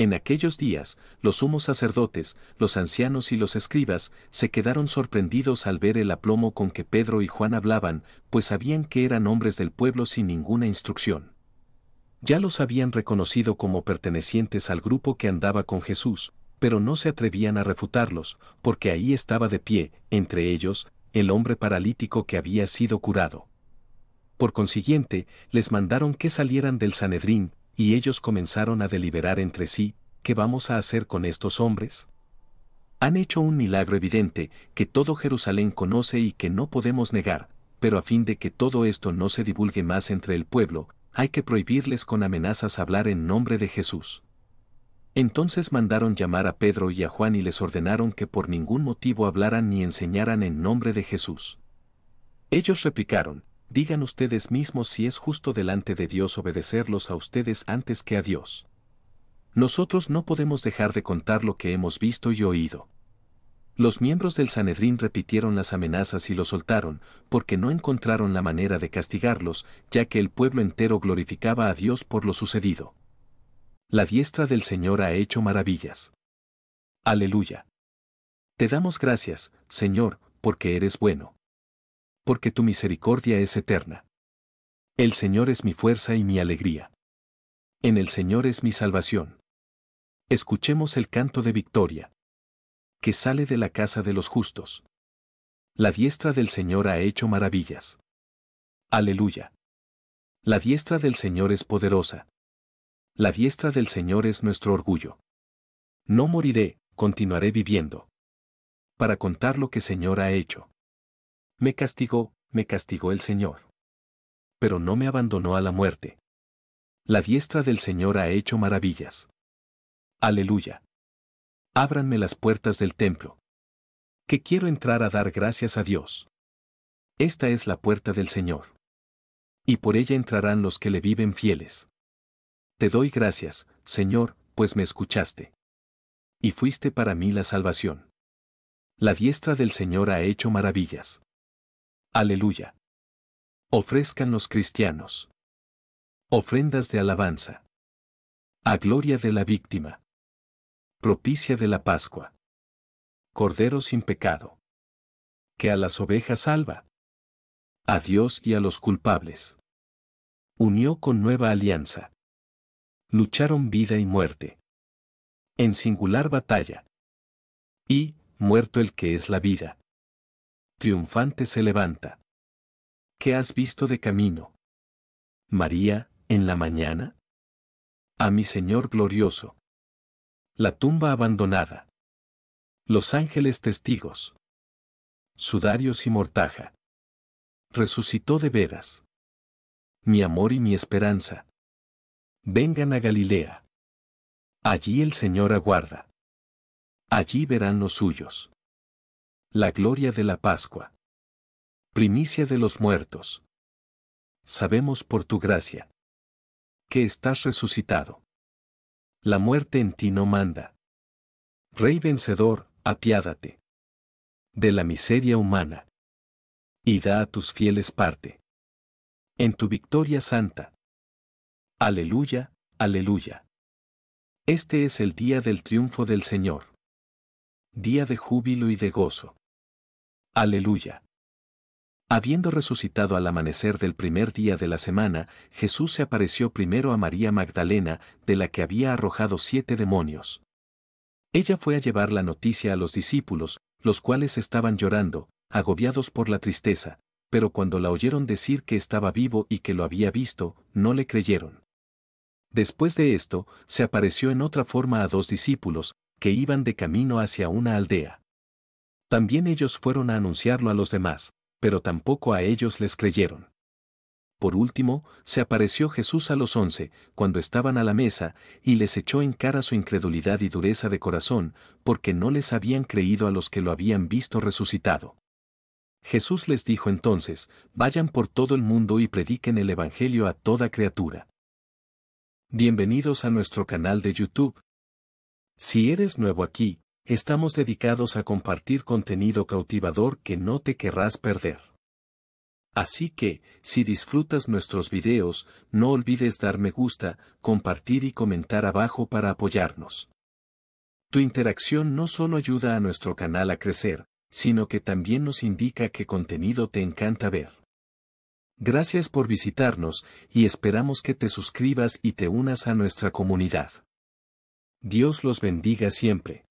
En aquellos días, los sumos sacerdotes, los ancianos y los escribas se quedaron sorprendidos al ver el aplomo con que Pedro y Juan hablaban, pues sabían que eran hombres del pueblo sin ninguna instrucción. Ya los habían reconocido como pertenecientes al grupo que andaba con Jesús, pero no se atrevían a refutarlos, porque ahí estaba de pie, entre ellos, el hombre paralítico que había sido curado. Por consiguiente, les mandaron que salieran del Sanedrín, y ellos comenzaron a deliberar entre sí, ¿qué vamos a hacer con estos hombres? Han hecho un milagro evidente que todo Jerusalén conoce y que no podemos negar, pero a fin de que todo esto no se divulgue más entre el pueblo, hay que prohibirles con amenazas hablar en nombre de Jesús. Entonces mandaron llamar a Pedro y a Juan y les ordenaron que por ningún motivo hablaran ni enseñaran en nombre de Jesús. Ellos replicaron, Digan ustedes mismos si es justo delante de Dios obedecerlos a ustedes antes que a Dios. Nosotros no podemos dejar de contar lo que hemos visto y oído. Los miembros del Sanedrín repitieron las amenazas y lo soltaron, porque no encontraron la manera de castigarlos, ya que el pueblo entero glorificaba a Dios por lo sucedido. La diestra del Señor ha hecho maravillas. Aleluya. Te damos gracias, Señor, porque eres bueno porque tu misericordia es eterna. El Señor es mi fuerza y mi alegría. En el Señor es mi salvación. Escuchemos el canto de victoria, que sale de la casa de los justos. La diestra del Señor ha hecho maravillas. Aleluya. La diestra del Señor es poderosa. La diestra del Señor es nuestro orgullo. No moriré, continuaré viviendo. Para contar lo que Señor ha hecho me castigó, me castigó el Señor. Pero no me abandonó a la muerte. La diestra del Señor ha hecho maravillas. Aleluya. Ábranme las puertas del templo. Que quiero entrar a dar gracias a Dios. Esta es la puerta del Señor. Y por ella entrarán los que le viven fieles. Te doy gracias, Señor, pues me escuchaste. Y fuiste para mí la salvación. La diestra del Señor ha hecho maravillas. Aleluya. Ofrezcan los cristianos. Ofrendas de alabanza. A gloria de la víctima. Propicia de la Pascua. Cordero sin pecado. Que a las ovejas salva. A Dios y a los culpables. Unió con nueva alianza. Lucharon vida y muerte. En singular batalla. Y, muerto el que es la vida triunfante se levanta. ¿Qué has visto de camino? María, en la mañana. A mi Señor glorioso. La tumba abandonada. Los ángeles testigos. Sudarios y mortaja. Resucitó de veras. Mi amor y mi esperanza. Vengan a Galilea. Allí el Señor aguarda. Allí verán los suyos. La gloria de la Pascua. Primicia de los muertos. Sabemos por tu gracia que estás resucitado. La muerte en ti no manda. Rey vencedor, apiádate de la miseria humana y da a tus fieles parte en tu victoria santa. Aleluya, aleluya. Este es el día del triunfo del Señor. Día de júbilo y de gozo. Aleluya. Habiendo resucitado al amanecer del primer día de la semana, Jesús se apareció primero a María Magdalena, de la que había arrojado siete demonios. Ella fue a llevar la noticia a los discípulos, los cuales estaban llorando, agobiados por la tristeza, pero cuando la oyeron decir que estaba vivo y que lo había visto, no le creyeron. Después de esto, se apareció en otra forma a dos discípulos, que iban de camino hacia una aldea. También ellos fueron a anunciarlo a los demás, pero tampoco a ellos les creyeron. Por último, se apareció Jesús a los once, cuando estaban a la mesa, y les echó en cara su incredulidad y dureza de corazón, porque no les habían creído a los que lo habían visto resucitado. Jesús les dijo entonces, vayan por todo el mundo y prediquen el Evangelio a toda criatura. Bienvenidos a nuestro canal de YouTube. Si eres nuevo aquí, Estamos dedicados a compartir contenido cautivador que no te querrás perder. Así que, si disfrutas nuestros videos, no olvides dar me gusta, compartir y comentar abajo para apoyarnos. Tu interacción no solo ayuda a nuestro canal a crecer, sino que también nos indica qué contenido te encanta ver. Gracias por visitarnos y esperamos que te suscribas y te unas a nuestra comunidad. Dios los bendiga siempre.